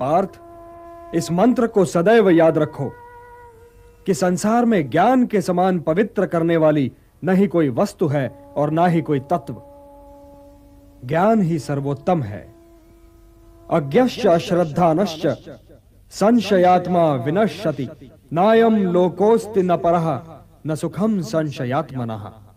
पार्थ इस मंत्र को सदैव याद रखो कि संसार में ज्ञान के समान पवित्र करने वाली न ही कोई वस्तु है और ना ही कोई तत्व ज्ञान ही सर्वोत्तम है अज्ञश्च अश्रद्धानश्च संशयात्मा विनश्यति नायम लोकोस्ति न परः न सुखम संशयात्मनः